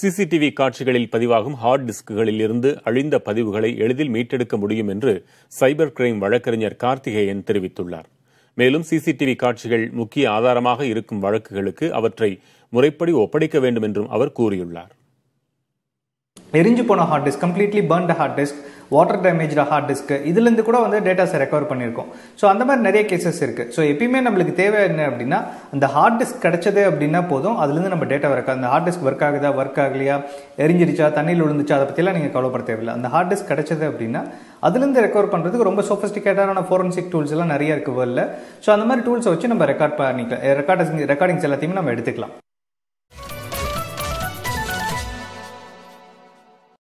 CCTV காட்சிகளில் பதிவாகும் heart டிஸ்குகளில் இருந்து அழிந்த பதிவுகளை எளிதில் மீட்டெடுக்க முடியும் என்று சைபர் கிரைம் வழக்கறிஞர் கார்த்திகேயன் தெரிவித்துள்ளார் மேலும் சிசிடிவி காட்சிகள் முக்கிய ஆதாரமாக இருக்கும் வழக்குகளுக்கு அவற்றை முறைப்படி ஒப்படைக்க வேண்டும் என்றும் அவர் கூறியுள்ளார் எரிஞ்சு போன hard disk completely burnt hard disk water damage hard disk இதுலேருந்து கூட வந்து டேட்டாஸை ரெக்கவர் பண்ணியிருக்கோம் ஸோ அந்த மாதிரி நிறைய கேசஸ் இருக்குது ஸோ எப்பயுமே நம்மளுக்கு தேவை என்ன அப்படின்னா அந்த ஹார்ட் டிஸ்க் கிடச்சது அப்படின்னா போதும் அதுலேருந்து நம்ம டேட்டா ஒர்க் அந்த ஹார்ட் டிஸ்க் ஒர்க் ஆகுதா ஒர்க் ஆகலையா எரிஞ்சிருச்சா தண்ணியில் விழுந்துச்சா அதை பற்றிலாம் நீங்கள் கவலைப்பட தேவையில்லை அந்த ஹார்ட் டிஸ்க் கிடச்சது அப்படின்னா அதுலேருந்து ரெக்கவர் பண்ணுறதுக்கு ரொம்ப சோஃபிஸ்டிகேட்டான ஃபோரன்சிக் டூல்ஸ் எல்லாம் நிறைய இருக்குது வேர்ல்டில் ஸோ அந்த மாதிரி டூல்ஸை வச்சு நம்ம ரெக்கார்ட் பண்ணிக்கலாம் ரெக்கார்டிங்ஸ் ரெக்கார்டிங்ஸ் எல்லாத்தையுமே நம்ம எடுத்துக்கலாம்